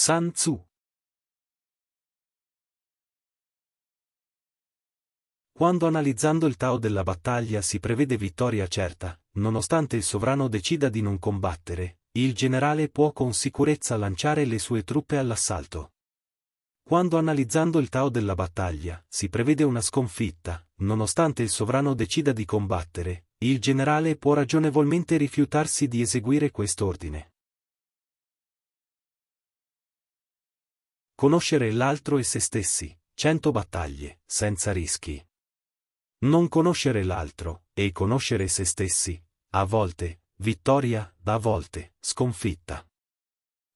Sun Tzu Quando analizzando il Tao della battaglia si prevede vittoria certa, nonostante il sovrano decida di non combattere, il generale può con sicurezza lanciare le sue truppe all'assalto. Quando analizzando il Tao della battaglia, si prevede una sconfitta, nonostante il sovrano decida di combattere, il generale può ragionevolmente rifiutarsi di eseguire quest'ordine. Conoscere l'altro e se stessi, cento battaglie, senza rischi. Non conoscere l'altro, e conoscere se stessi, a volte, vittoria, da volte, sconfitta.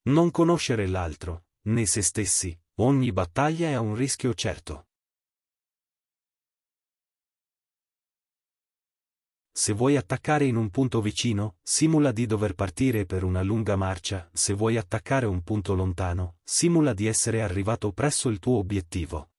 Non conoscere l'altro, né se stessi, ogni battaglia è un rischio certo. Se vuoi attaccare in un punto vicino, simula di dover partire per una lunga marcia, se vuoi attaccare un punto lontano, simula di essere arrivato presso il tuo obiettivo.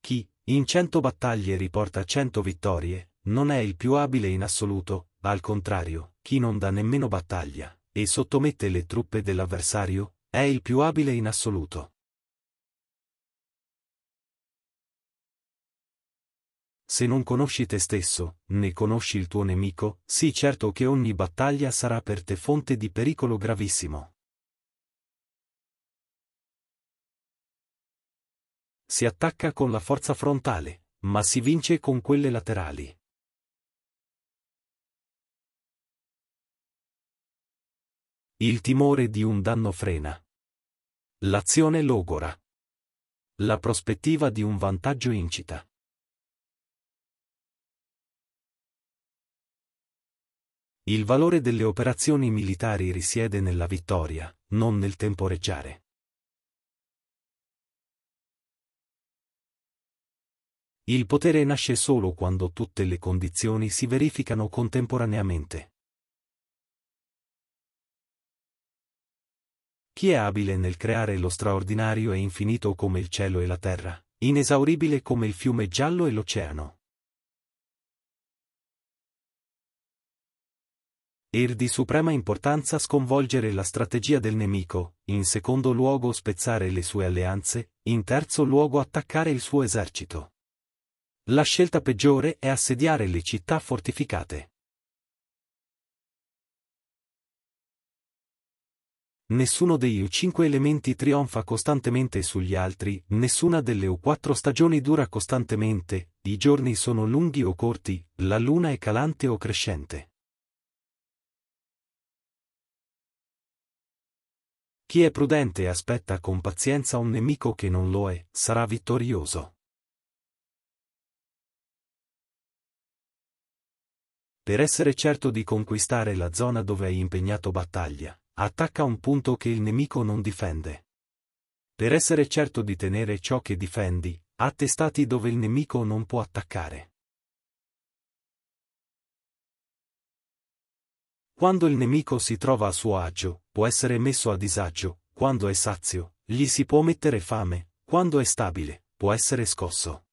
Chi, in cento battaglie riporta cento vittorie, non è il più abile in assoluto, al contrario, chi non dà nemmeno battaglia, e sottomette le truppe dell'avversario, è il più abile in assoluto. Se non conosci te stesso, né conosci il tuo nemico, sii certo che ogni battaglia sarà per te fonte di pericolo gravissimo. Si attacca con la forza frontale, ma si vince con quelle laterali. Il timore di un danno frena. L'azione logora. La prospettiva di un vantaggio incita. Il valore delle operazioni militari risiede nella vittoria, non nel temporeggiare. Il potere nasce solo quando tutte le condizioni si verificano contemporaneamente. Chi è abile nel creare lo straordinario e infinito come il cielo e la terra, inesauribile come il fiume giallo e l'oceano, Er di suprema importanza sconvolgere la strategia del nemico, in secondo luogo spezzare le sue alleanze, in terzo luogo attaccare il suo esercito. La scelta peggiore è assediare le città fortificate. Nessuno dei U5 elementi trionfa costantemente sugli altri, nessuna delle U4 stagioni dura costantemente, i giorni sono lunghi o corti, la luna è calante o crescente. Chi è prudente e aspetta con pazienza un nemico che non lo è, sarà vittorioso. Per essere certo di conquistare la zona dove hai impegnato battaglia, attacca un punto che il nemico non difende. Per essere certo di tenere ciò che difendi, attestati dove il nemico non può attaccare. Quando il nemico si trova a suo agio, può essere messo a disagio, quando è sazio, gli si può mettere fame, quando è stabile, può essere scosso.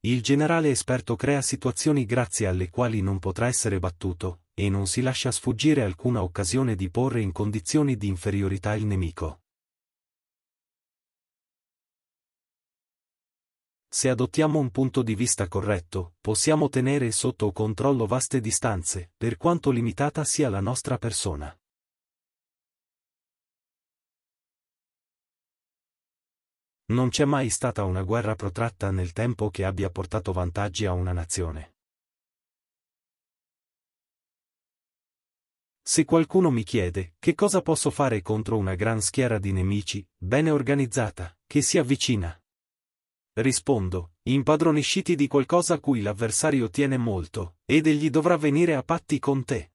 Il generale esperto crea situazioni grazie alle quali non potrà essere battuto, e non si lascia sfuggire alcuna occasione di porre in condizioni di inferiorità il nemico. se adottiamo un punto di vista corretto, possiamo tenere sotto controllo vaste distanze, per quanto limitata sia la nostra persona. Non c'è mai stata una guerra protratta nel tempo che abbia portato vantaggi a una nazione. Se qualcuno mi chiede che cosa posso fare contro una gran schiera di nemici, bene organizzata, che si avvicina, Rispondo, impadronisciti di qualcosa a cui l'avversario tiene molto, ed egli dovrà venire a patti con te.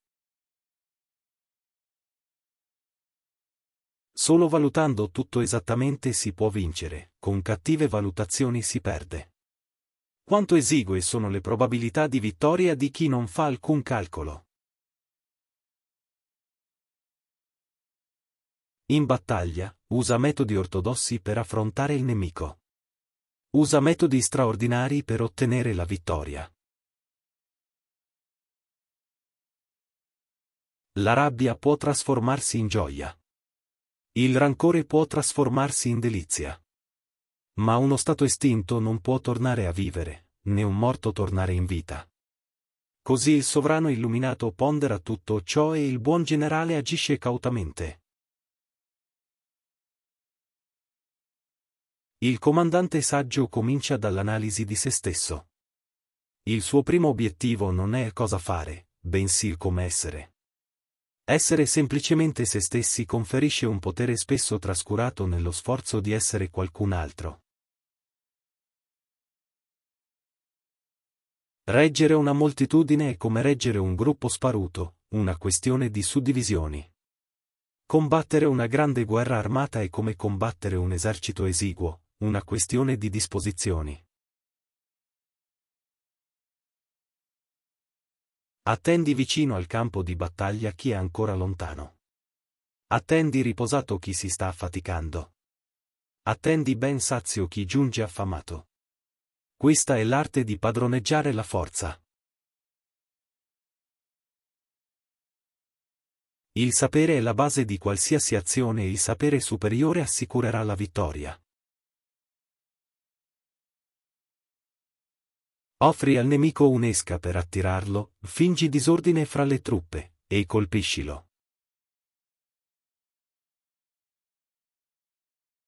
Solo valutando tutto esattamente si può vincere, con cattive valutazioni si perde. Quanto esigue sono le probabilità di vittoria di chi non fa alcun calcolo. In battaglia, usa metodi ortodossi per affrontare il nemico. Usa metodi straordinari per ottenere la vittoria. La rabbia può trasformarsi in gioia. Il rancore può trasformarsi in delizia. Ma uno stato estinto non può tornare a vivere, né un morto tornare in vita. Così il sovrano illuminato pondera tutto ciò e il buon generale agisce cautamente. Il comandante saggio comincia dall'analisi di se stesso. Il suo primo obiettivo non è cosa fare, bensì il come essere. Essere semplicemente se stessi conferisce un potere spesso trascurato nello sforzo di essere qualcun altro. Reggere una moltitudine è come reggere un gruppo sparuto, una questione di suddivisioni. Combattere una grande guerra armata è come combattere un esercito esiguo, una questione di disposizioni. Attendi vicino al campo di battaglia chi è ancora lontano. Attendi riposato chi si sta affaticando. Attendi ben sazio chi giunge affamato. Questa è l'arte di padroneggiare la forza. Il sapere è la base di qualsiasi azione e il sapere superiore assicurerà la vittoria. Offri al nemico un'esca per attirarlo, fingi disordine fra le truppe, e colpiscilo.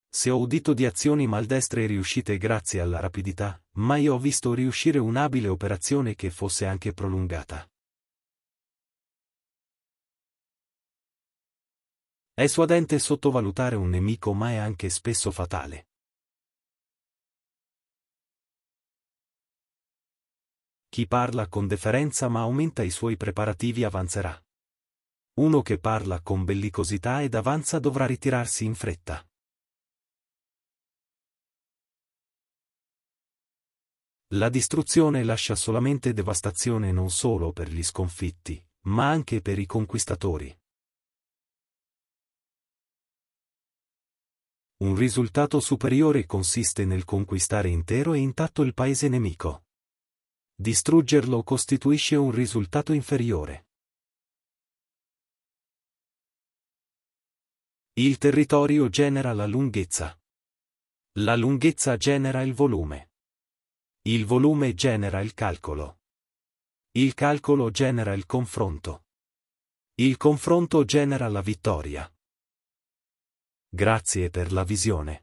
Se ho udito di azioni maldestre riuscite grazie alla rapidità, mai ho visto riuscire un'abile operazione che fosse anche prolungata. È suadente sottovalutare un nemico ma è anche spesso fatale. Chi parla con deferenza ma aumenta i suoi preparativi avanzerà. Uno che parla con bellicosità ed avanza dovrà ritirarsi in fretta. La distruzione lascia solamente devastazione non solo per gli sconfitti, ma anche per i conquistatori. Un risultato superiore consiste nel conquistare intero e intatto il paese nemico. Distruggerlo costituisce un risultato inferiore. Il territorio genera la lunghezza. La lunghezza genera il volume. Il volume genera il calcolo. Il calcolo genera il confronto. Il confronto genera la vittoria. Grazie per la visione.